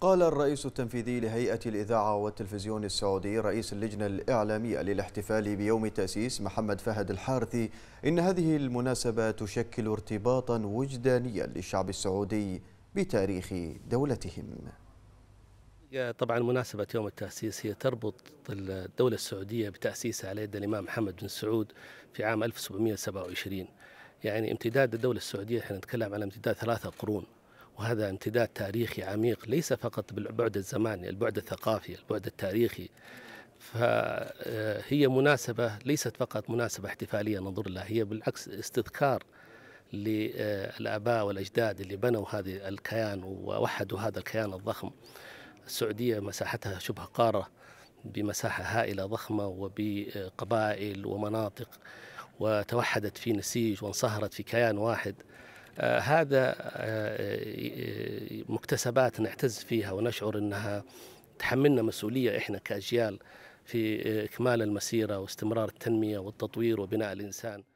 قال الرئيس التنفيذي لهيئة الإذاعة والتلفزيون السعودي رئيس اللجنة الإعلامية للاحتفال بيوم تأسيس محمد فهد الحارثي إن هذه المناسبة تشكل ارتباطا وجدانيا للشعب السعودي بتاريخ دولتهم طبعا مناسبة يوم التأسيس هي تربط الدولة السعودية بتأسيسها على يد الإمام محمد بن سعود في عام 1727 يعني امتداد الدولة السعودية احنا نتكلم على امتداد ثلاثة قرون وهذا امتداد تاريخي عميق ليس فقط بالبعد الزماني البعد الثقافي البعد التاريخي فهي مناسبة ليست فقط مناسبة احتفالية ننظر لها هي بالعكس استذكار للآباء والأجداد اللي بنوا هذه الكيان ووحدوا هذا الكيان الضخم السعودية مساحتها شبه قارة بمساحة هائلة ضخمة وبقبائل ومناطق وتوحدت في نسيج وانصهرت في كيان واحد آه، هذا آه، آه، مكتسبات نعتز فيها ونشعر انها تحملنا مسؤوليه احنا كاجيال في اكمال المسيره واستمرار التنميه والتطوير وبناء الانسان